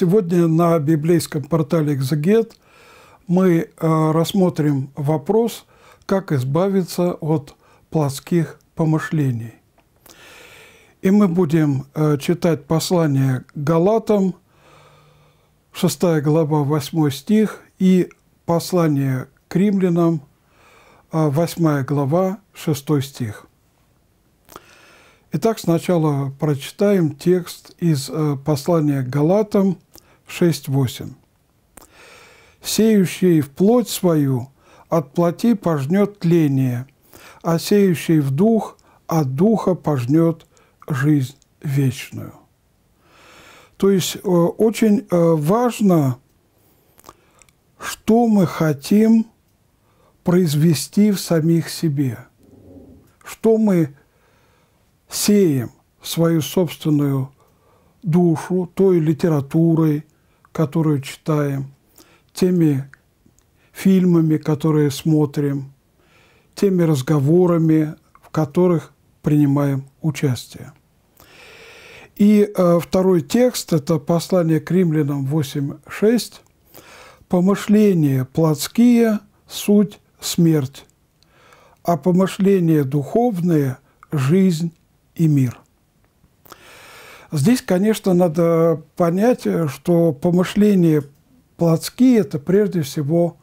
Сегодня на библейском портале «Экзегет» мы э, рассмотрим вопрос, как избавиться от плотских помышлений. И мы будем э, читать послание Галатам, 6 глава, 8 стих, и послание к римлянам, 8 э, глава, 6 стих. Итак, сначала прочитаем текст из послания к Галатам – 6.8. «Сеющий в плоть свою от плоти пожнет тление, а сеющий в дух от духа пожнет жизнь вечную». То есть э, очень э, важно, что мы хотим произвести в самих себе, что мы сеем в свою собственную душу той литературой, которую читаем, теми фильмами, которые смотрим, теми разговорами, в которых принимаем участие. И э, второй текст – это послание к римлянам 8.6. «Помышления плотские – суть смерть, а помышления духовные – жизнь и мир». Здесь, конечно, надо понять, что помышления плотские – это прежде всего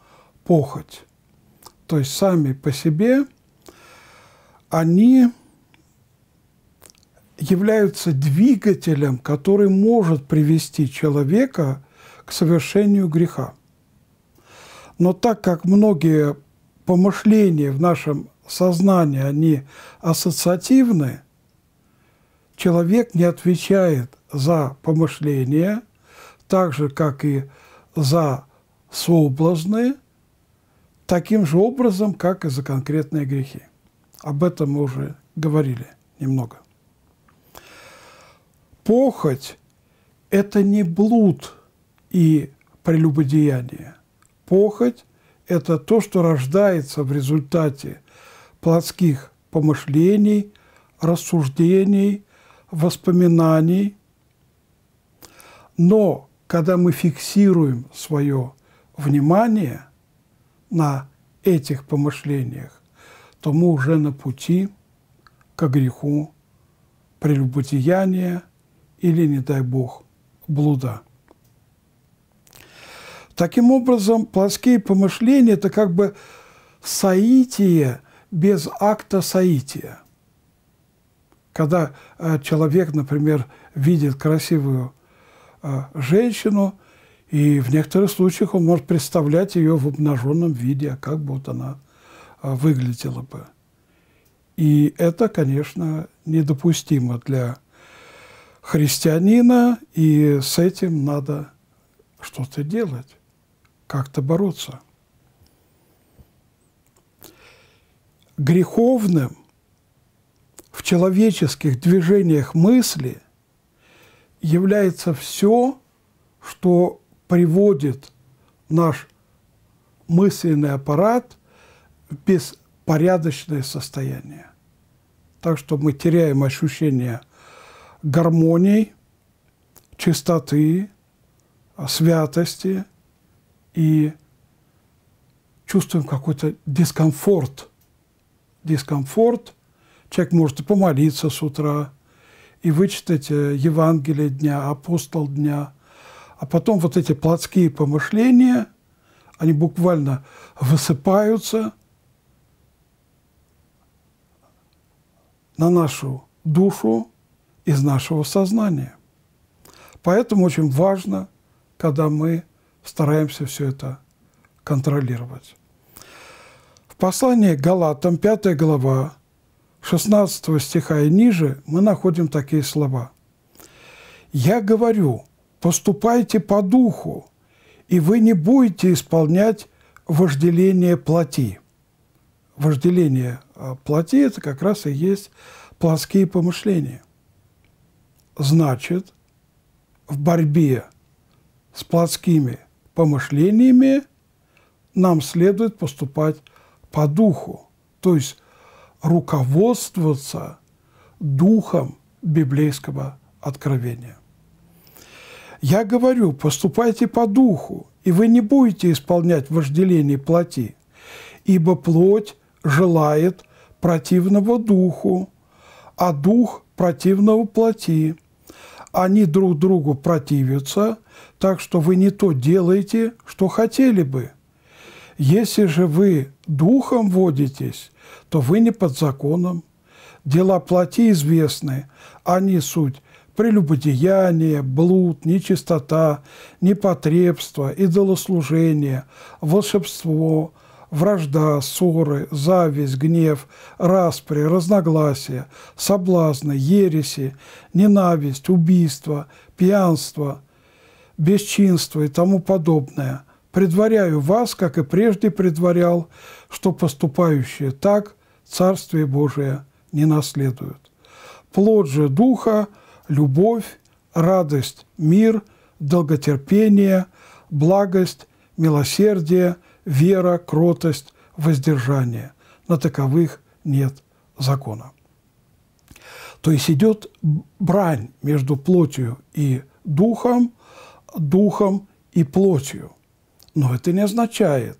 похоть. То есть сами по себе они являются двигателем, который может привести человека к совершению греха. Но так как многие помышления в нашем сознании, они ассоциативны – человек не отвечает за помышления, так же, как и за соблазны, таким же образом, как и за конкретные грехи. Об этом мы уже говорили немного. Похоть – это не блуд и прелюбодеяние. Похоть – это то, что рождается в результате плотских помышлений, рассуждений – воспоминаний, но когда мы фиксируем свое внимание на этих помышлениях, то мы уже на пути к греху прелюбодеяния или, не дай Бог, блуда. Таким образом, плоские помышления – это как бы соитие без акта соития – когда э, человек, например, видит красивую э, женщину, и в некоторых случаях он может представлять ее в обнаженном виде, а как бы вот она э, выглядела бы. И это, конечно, недопустимо для христианина, и с этим надо что-то делать, как-то бороться. Греховным в человеческих движениях мысли является все, что приводит наш мысленный аппарат в беспорядочное состояние. Так что мы теряем ощущение гармонии, чистоты, святости и чувствуем какой-то дискомфорт. Дискомфорт Человек может помолиться с утра, и вычитать э, Евангелие дня, апостол дня. А потом вот эти плотские помышления, они буквально высыпаются на нашу душу из нашего сознания. Поэтому очень важно, когда мы стараемся все это контролировать. В послании Галатам, 5 глава, 16 стиха и ниже мы находим такие слова. «Я говорю, поступайте по духу, и вы не будете исполнять вожделение плоти». Вожделение а, плоти – это как раз и есть плотские помышления. Значит, в борьбе с плотскими помышлениями нам следует поступать по духу, то есть руководствоваться духом библейского откровения. Я говорю, поступайте по духу, и вы не будете исполнять вожделение плоти, ибо плоть желает противного духу, а дух противного плоти. Они друг другу противятся, так что вы не то делаете, что хотели бы. Если же вы духом водитесь, то вы не под законом. Дела плоти известны, а не суть прелюбодеяние, блуд, нечистота, непотребство, идолослужение, волшебство, вражда, ссоры, зависть, гнев, распри, разногласия, соблазны, ереси, ненависть, убийство, пьянство, бесчинство и тому подобное – Предваряю вас, как и прежде предварял, что поступающие так Царствие Божие не наследуют. Плод же Духа – любовь, радость, мир, долготерпение, благость, милосердие, вера, кротость, воздержание. На таковых нет закона. То есть идет брань между плотью и духом, духом и плотью. Но это не означает,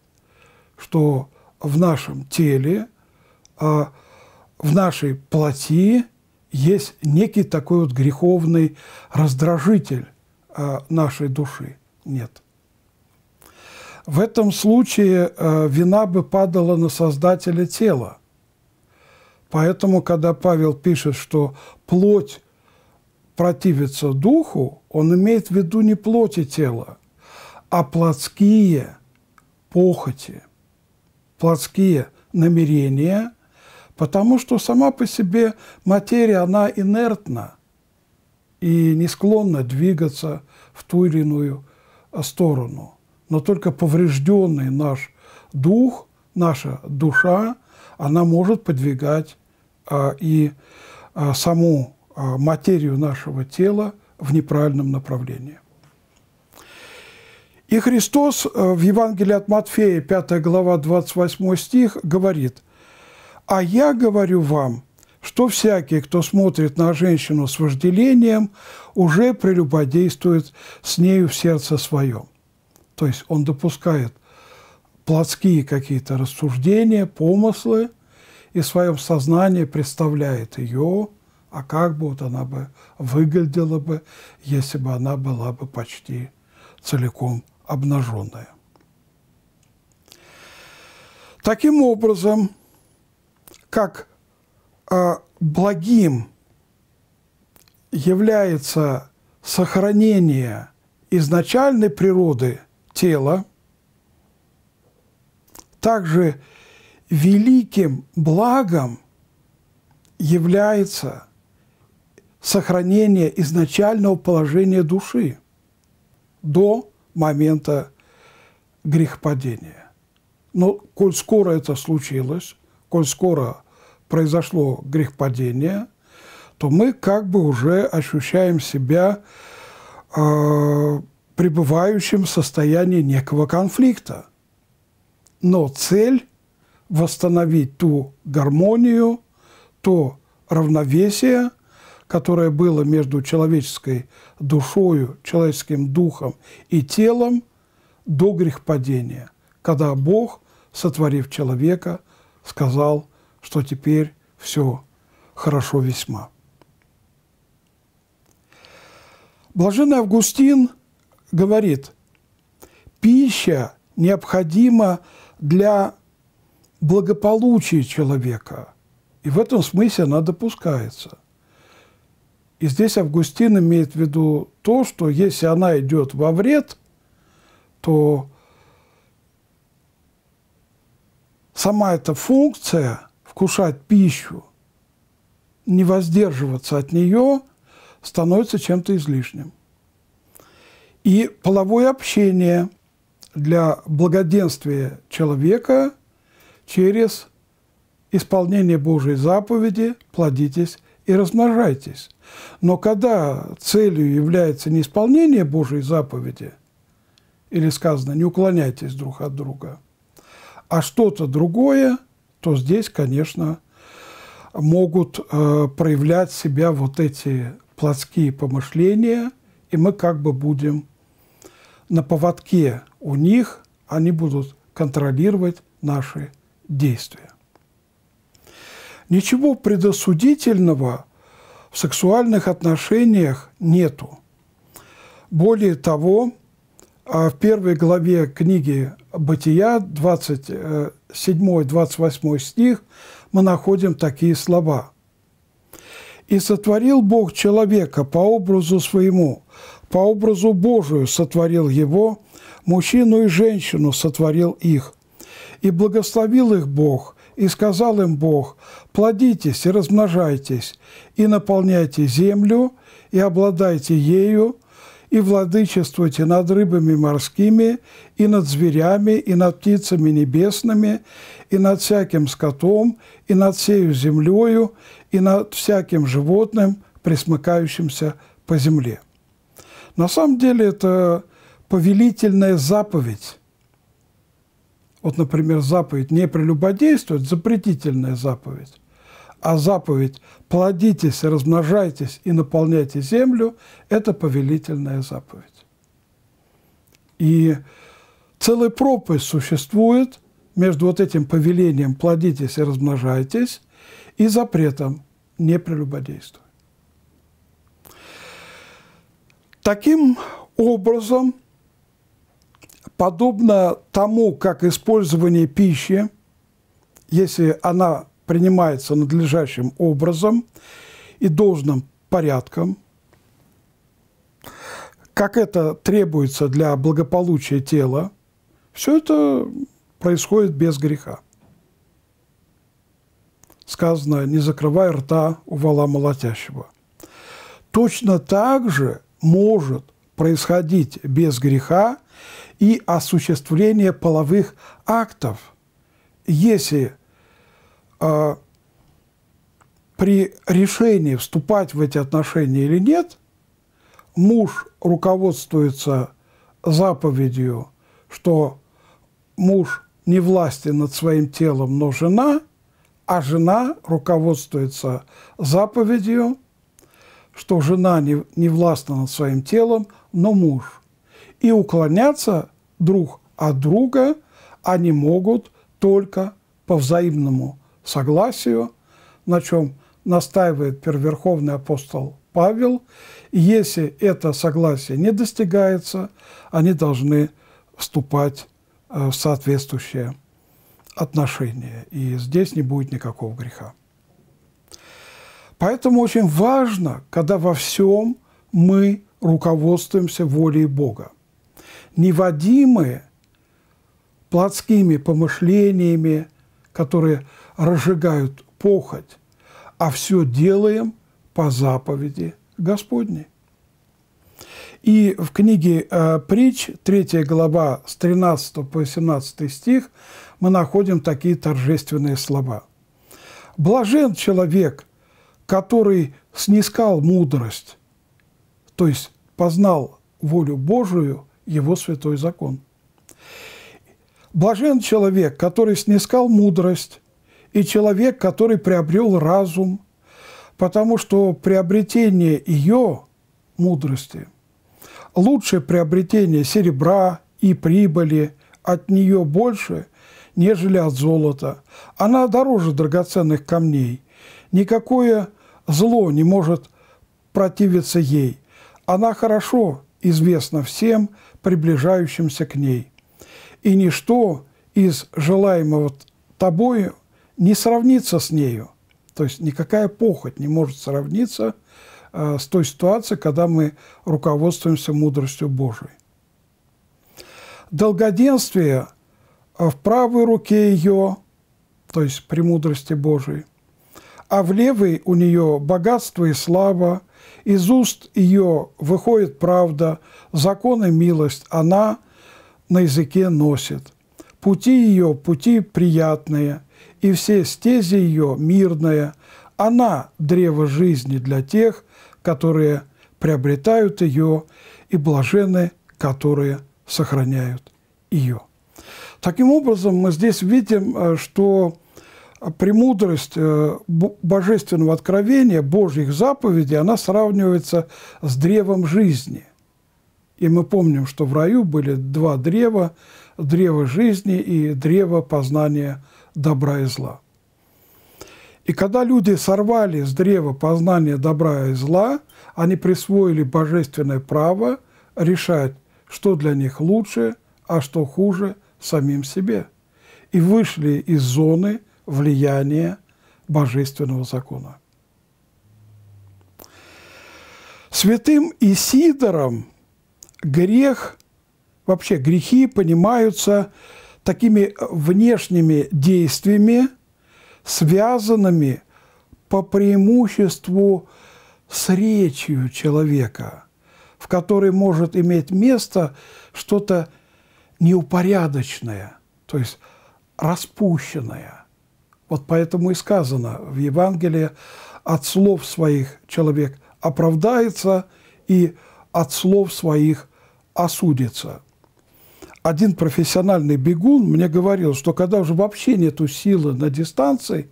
что в нашем теле, а, в нашей плоти есть некий такой вот греховный раздражитель а, нашей души. Нет. В этом случае а, вина бы падала на создателя тела. Поэтому, когда Павел пишет, что плоть противится духу, он имеет в виду не плоть и тело, а плотские похоти, плотские намерения, потому что сама по себе материя, она инертна и не склонна двигаться в ту или иную э, сторону. Но только поврежденный наш дух, наша душа, она может подвигать а, и а, саму а, материю нашего тела в неправильном направлении. И Христос э, в Евангелии от Матфея, 5 глава, 28 стих, говорит, «А я говорю вам, что всякий, кто смотрит на женщину с вожделением, уже прелюбодействует с нею в сердце своем». То есть он допускает плотские какие-то рассуждения, помыслы, и в своем сознании представляет ее, а как бы вот она бы выглядела бы, если бы она была бы почти целиком обнаженная. Таким образом, как а, благим является сохранение изначальной природы тела, также великим благом является сохранение изначального положения души до момента грехопадения. Но коль скоро это случилось, коль скоро произошло грехопадение, то мы как бы уже ощущаем себя э, пребывающим в состоянии некого конфликта. Но цель – восстановить ту гармонию, то равновесие, которое было между человеческой душою, человеческим духом и телом до грехопадения, когда Бог, сотворив человека, сказал, что теперь все хорошо весьма. Блаженный Августин говорит, пища необходима для благополучия человека, и в этом смысле она допускается – и здесь Августин имеет в виду то, что если она идет во вред, то сама эта функция вкушать пищу, не воздерживаться от нее, становится чем-то излишним. И половое общение для благоденствия человека через исполнение Божьей заповеди «плодитесь и размножайтесь». Но когда целью является не исполнение Божьей заповеди, или сказано «не уклоняйтесь друг от друга», а что-то другое, то здесь, конечно, могут э, проявлять себя вот эти плотские помышления, и мы как бы будем на поводке у них, они будут контролировать наши действия. Ничего предосудительного – сексуальных отношениях нету. Более того, а в первой главе книги «Бытия» 27-28 э, стих мы находим такие слова. «И сотворил Бог человека по образу своему, по образу Божию сотворил его, мужчину и женщину сотворил их. И благословил их Бог, и сказал им Бог, плодитесь и размножайтесь, и наполняйте землю, и обладайте ею, и владычествуйте над рыбами морскими, и над зверями, и над птицами небесными, и над всяким скотом, и над всею землею, и над всяким животным, присмыкающимся по земле». На самом деле это повелительная заповедь вот, например, заповедь «не прелюбодействовать» – запретительная заповедь. А заповедь «плодитесь, размножайтесь и наполняйте землю» – это повелительная заповедь. И целая пропасть существует между вот этим повелением «плодитесь и размножайтесь» и запретом «не прелюбодействуй». Таким образом – подобно тому, как использование пищи, если она принимается надлежащим образом и должным порядком, как это требуется для благополучия тела, все это происходит без греха. Сказано, не закрывай рта у вала молотящего. Точно так же может происходить без греха и осуществление половых актов. Если э, при решении вступать в эти отношения или нет, муж руководствуется заповедью, что муж не властен над своим телом, но жена, а жена руководствуется заповедью, что жена не, не властна над своим телом, но муж – и уклоняться друг от друга они могут только по взаимному согласию, на чем настаивает перверховный апостол Павел. если это согласие не достигается, они должны вступать э, в соответствующие отношения. И здесь не будет никакого греха. Поэтому очень важно, когда во всем мы руководствуемся волей Бога неводимы плотскими помышлениями, которые разжигают похоть, а все делаем по заповеди Господней. И в книге э, «Притч», 3 глава, с 13 по 17 стих, мы находим такие торжественные слова. «Блажен человек, который снискал мудрость, то есть познал волю Божию его святой закон. Блажен человек, который снискал мудрость, и человек, который приобрел разум, потому что приобретение ее мудрости лучшее приобретение серебра и прибыли от нее больше, нежели от золота. Она дороже драгоценных камней. Никакое зло не может противиться ей. Она хорошо известна всем, приближающимся к ней. И ничто из желаемого тобою не сравнится с нею. То есть никакая похоть не может сравниться э, с той ситуацией, когда мы руководствуемся мудростью Божией. Долгоденствие э, в правой руке ее, то есть при мудрости Божией, а в левой у нее богатство и слава – из уст ее выходит правда, закон и милость она на языке носит. Пути ее – пути приятные, и все стези ее мирные. Она – древо жизни для тех, которые приобретают ее, и блажены, которые сохраняют ее. Таким образом, мы здесь видим, э, что а премудрость э, божественного откровения, Божьих заповедей, она сравнивается с древом жизни. И мы помним, что в раю были два древа – древо жизни и древо познания добра и зла. И когда люди сорвали с древа познания добра и зла, они присвоили божественное право решать, что для них лучше, а что хуже самим себе. И вышли из зоны – влияние божественного закона. Святым Исидором грех, вообще грехи понимаются такими внешними действиями, связанными по преимуществу с речью человека, в которой может иметь место что-то неупорядочное, то есть распущенное. Вот поэтому и сказано в Евангелии, от слов своих человек оправдается и от слов своих осудится. Один профессиональный бегун мне говорил, что когда уже вообще нету силы на дистанции,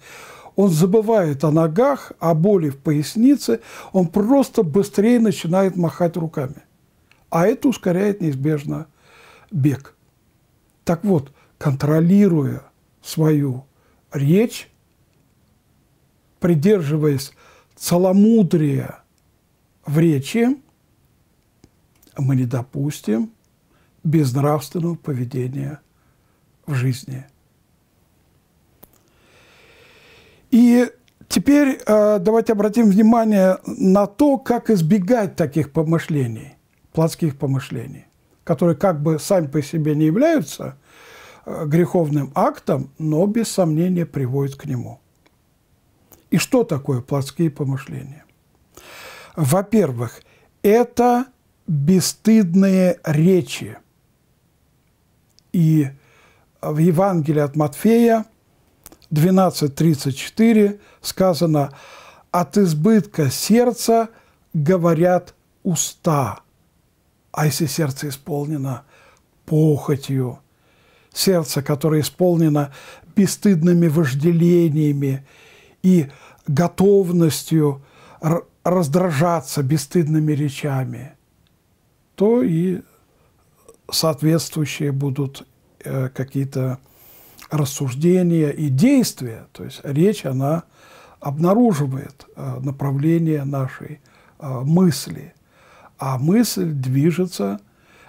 он забывает о ногах, о боли в пояснице, он просто быстрее начинает махать руками. А это ускоряет неизбежно бег. Так вот, контролируя свою речь, придерживаясь целомудрия в речи, мы не допустим безнравственного поведения в жизни. И теперь э, давайте обратим внимание на то, как избегать таких помышлений, плотских помышлений, которые как бы сами по себе не являются греховным актом, но без сомнения приводит к нему. И что такое плотские помышления? Во-первых, это бесстыдные речи. И в Евангелии от Матфея 12.34 сказано «От избытка сердца говорят уста». А если сердце исполнено похотью, сердце, которое исполнено бесстыдными вожделениями и готовностью раздражаться бесстыдными речами, то и соответствующие будут э, какие-то рассуждения и действия. То есть речь, она обнаруживает э, направление нашей э, мысли, а мысль движется,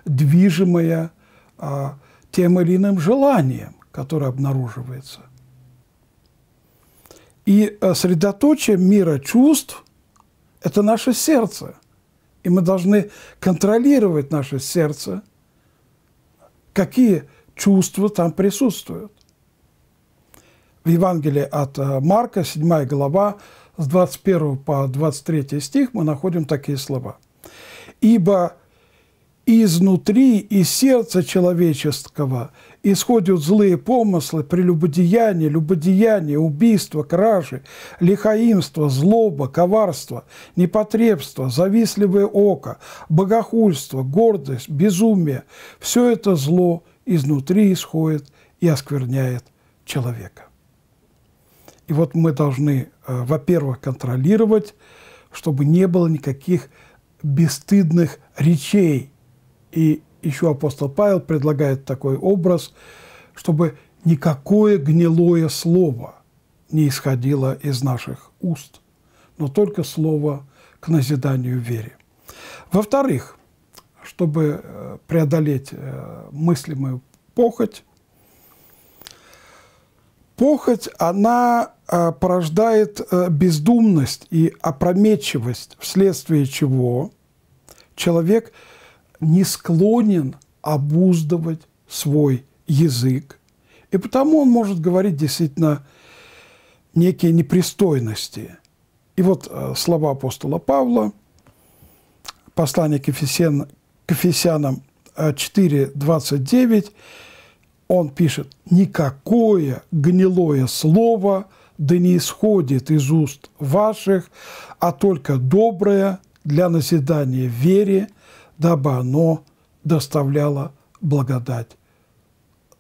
движимая а, тем или иным желанием, которое обнаруживается. И э, средоточие мира чувств – это наше сердце. И мы должны контролировать наше сердце, какие чувства там присутствуют. В Евангелии от э, Марка, 7 глава, с 21 по 23 стих мы находим такие слова. «Ибо и изнутри, из сердца человеческого исходят злые помыслы, прелюбодеяние, любодеяние, убийство, кражи, лихаимство, злоба, коварство, непотребство, завистливое око, богохульство, гордость, безумие. Все это зло изнутри исходит и оскверняет человека. И вот мы должны, э, во-первых, контролировать, чтобы не было никаких бесстыдных речей – и еще апостол Павел предлагает такой образ, чтобы никакое гнилое слово не исходило из наших уст, но только слово к назиданию вере. Во-вторых, чтобы э, преодолеть э, мыслимую похоть, похоть, она э, порождает бездумность и опрометчивость, вследствие чего человек – не склонен обуздывать свой язык. И потому он может говорить действительно некие непристойности. И вот э, слова апостола Павла, послание к, Ефесян, к Ефесянам 4.29, э, он пишет, «Никакое гнилое слово да не исходит из уст ваших, а только доброе для назидания вере, дабы оно доставляло благодать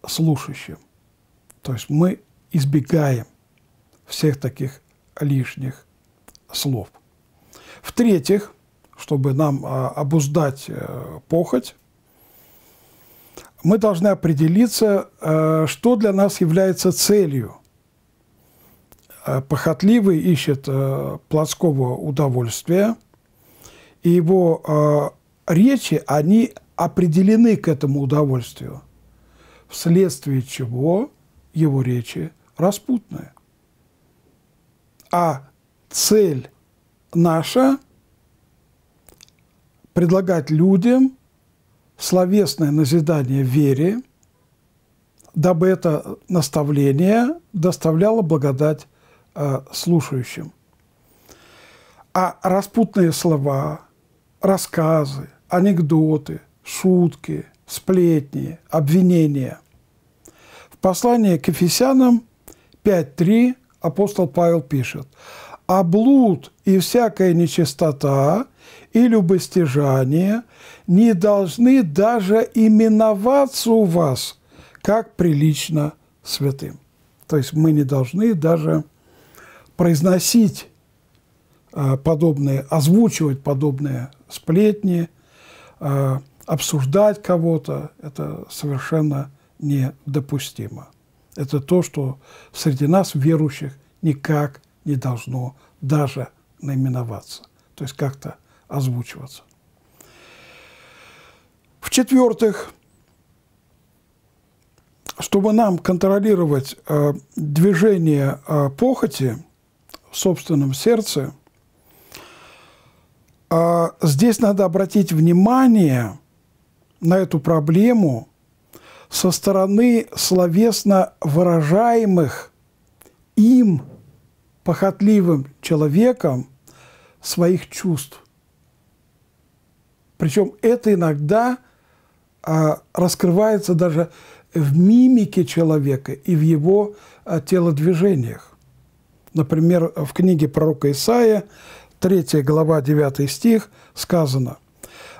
слушающим. То есть мы избегаем всех таких лишних слов. В-третьих, чтобы нам а, обуздать э, похоть, мы должны определиться, э, что для нас является целью. Э, похотливый ищет плотского удовольствия, и его речи, они определены к этому удовольствию, вследствие чего его речи распутные. А цель наша – предлагать людям словесное назидание вере, дабы это наставление доставляло благодать э, слушающим. А распутные слова, рассказы, анекдоты, шутки, сплетни, обвинения. В послании к Ефесянам 5.3 апостол Павел пишет, «А блуд и всякая нечистота и любостяжание не должны даже именоваться у вас, как прилично святым». То есть мы не должны даже произносить а, подобные, озвучивать подобные сплетни, Э, обсуждать кого-то, это совершенно недопустимо. Это то, что среди нас, верующих, никак не должно даже наименоваться, то есть как-то озвучиваться. В-четвертых, чтобы нам контролировать э, движение э, похоти в собственном сердце – а, здесь надо обратить внимание на эту проблему со стороны словесно выражаемых им, похотливым человеком, своих чувств. Причем это иногда а, раскрывается даже в мимике человека и в его а, телодвижениях. Например, в книге пророка Исаия 3 глава 9 стих сказано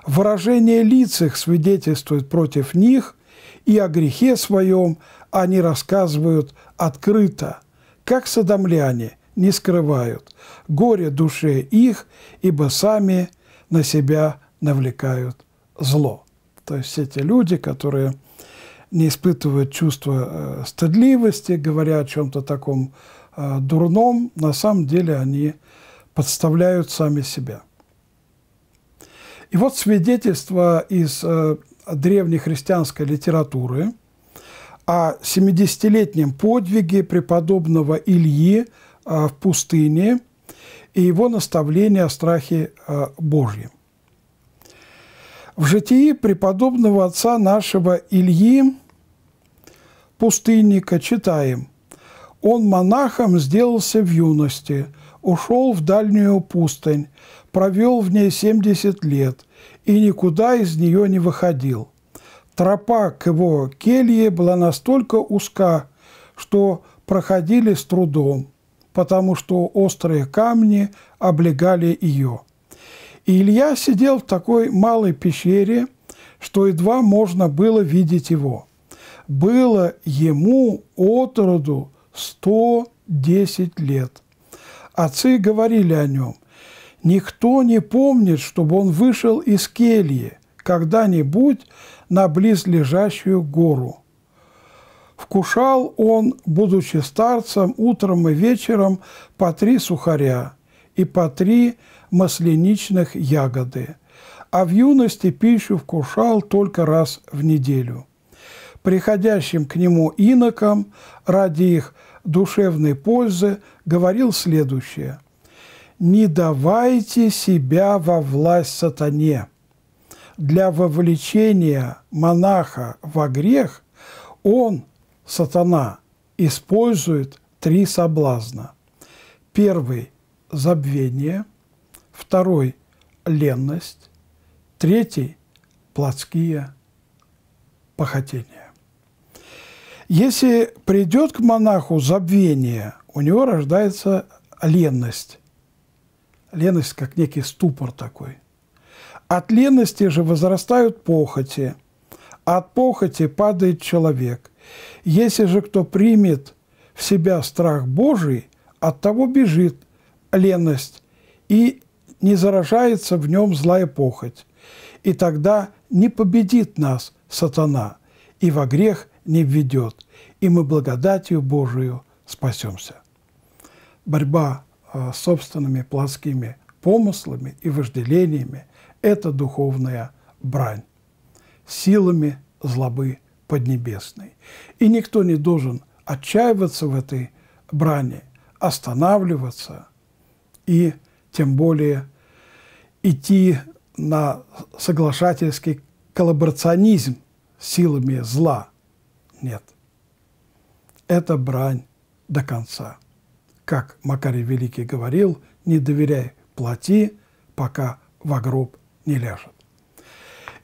«Выражение лиц их свидетельствует против них, и о грехе своем они рассказывают открыто, как садомляне не скрывают, горе душе их, ибо сами на себя навлекают зло». То есть эти люди, которые не испытывают чувства э, стыдливости, говоря о чем-то таком э, дурном, на самом деле они – подставляют сами себя. И вот свидетельство из э, древнехристианской литературы о 70-летнем подвиге преподобного Ильи э, в пустыне и его наставление о страхе э, Божьем. В житии преподобного отца нашего Ильи, пустынника, читаем, «Он монахом сделался в юности, ушел в дальнюю пустынь, провел в ней 70 лет и никуда из нее не выходил. Тропа к его келье была настолько узка, что проходили с трудом, потому что острые камни облегали ее. И Илья сидел в такой малой пещере, что едва можно было видеть его. Было ему от роду 110 лет. Отцы говорили о нем. Никто не помнит, чтобы он вышел из кельи когда-нибудь на близлежащую гору. Вкушал он, будучи старцем, утром и вечером по три сухаря и по три масленичных ягоды, а в юности пищу вкушал только раз в неделю. Приходящим к нему инокам ради их душевной пользы говорил следующее. «Не давайте себя во власть сатане. Для вовлечения монаха во грех он, сатана, использует три соблазна. Первый – забвение, второй – ленность, третий – плотские похотения. Если придет к монаху забвение, у него рождается ленность. Леность как некий ступор такой. От лености же возрастают похоти, от похоти падает человек. Если же кто примет в себя страх Божий, от того бежит леность и не заражается в нем злая похоть. И тогда не победит нас сатана, и во грех – не введет, и мы благодатью Божию спасемся. Борьба а, с собственными плоскими помыслами и вожделениями – это духовная брань силами злобы поднебесной. И никто не должен отчаиваться в этой брани, останавливаться и тем более идти на соглашательский коллаборационизм силами зла – нет. Это брань до конца. Как Макарий Великий говорил, не доверяй, плати, пока в гроб не ляжет.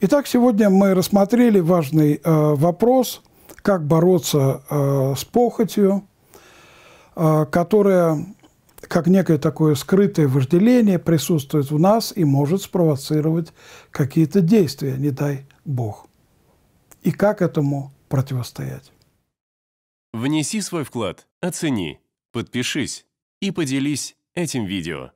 Итак, сегодня мы рассмотрели важный э, вопрос, как бороться э, с похотью, э, которая, как некое такое скрытое вожделение, присутствует в нас и может спровоцировать какие-то действия, не дай Бог. И как этому противостоять. Внеси свой вклад, оцени, подпишись и поделись этим видео.